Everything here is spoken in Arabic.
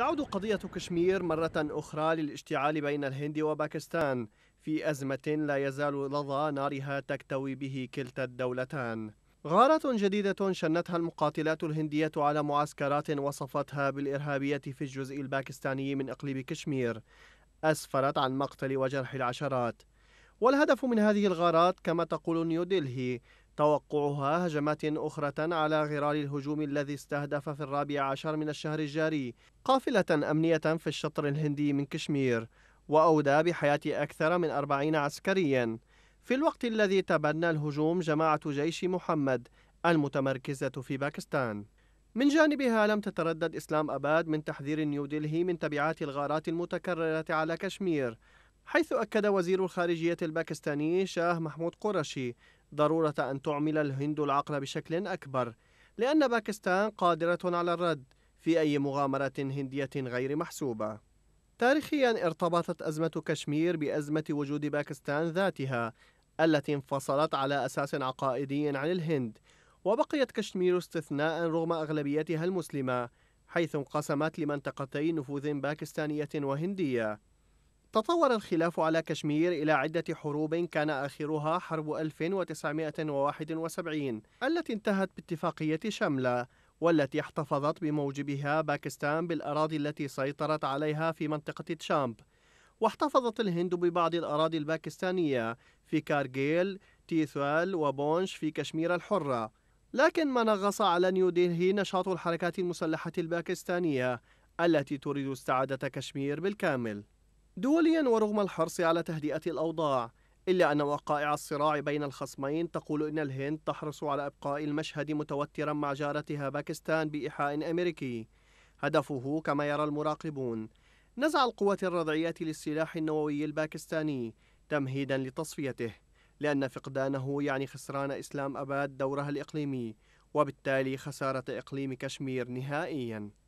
تعود قضية كشمير مرة أخرى للاشتعال بين الهند وباكستان في أزمة لا يزال لظى نارها تكتوي به كلتا الدولتان. غارة جديدة شنتها المقاتلات الهندية على معسكرات وصفتها بالإرهابية في الجزء الباكستاني من إقليم كشمير، أسفرت عن مقتل وجرح العشرات. والهدف من هذه الغارات كما تقول نيودلهي توقعها هجمات أخرى على غرار الهجوم الذي استهدف في الرابع عشر من الشهر الجاري قافلة أمنية في الشطر الهندي من كشمير وأودى بحياة أكثر من أربعين عسكريا في الوقت الذي تبنى الهجوم جماعة جيش محمد المتمركزة في باكستان من جانبها لم تتردد إسلام أباد من تحذير نيودلهي من تبعات الغارات المتكررة على كشمير حيث أكد وزير الخارجية الباكستاني شاه محمود قرشي ضرورة أن تعمل الهند العقل بشكل أكبر لأن باكستان قادرة على الرد في أي مغامرة هندية غير محسوبة. تاريخيا ارتبطت أزمة كشمير بأزمة وجود باكستان ذاتها التي انفصلت على أساس عقائدي عن الهند وبقيت كشمير استثناء رغم أغلبيتها المسلمة حيث انقسمت لمنطقتي نفوذ باكستانية وهندية تطور الخلاف على كشمير إلى عدة حروب كان آخرها حرب 1971 التي انتهت باتفاقية شملة والتي احتفظت بموجبها باكستان بالأراضي التي سيطرت عليها في منطقة تشامب واحتفظت الهند ببعض الأراضي الباكستانية في كارجيل، تيثوال وبونش في كشمير الحرة لكن ما نغص على نيودلهي نشاط الحركات المسلحة الباكستانية التي تريد استعادة كشمير بالكامل دوليا ورغم الحرص على تهدئة الأوضاع إلا أن وقائع الصراع بين الخصمين تقول إن الهند تحرص على إبقاء المشهد متوترا مع جارتها باكستان بإيحاء أمريكي هدفه كما يرى المراقبون نزع القوات الرضعية للسلاح النووي الباكستاني تمهيدا لتصفيته لأن فقدانه يعني خسران إسلام أباد دورها الإقليمي وبالتالي خسارة إقليم كشمير نهائياً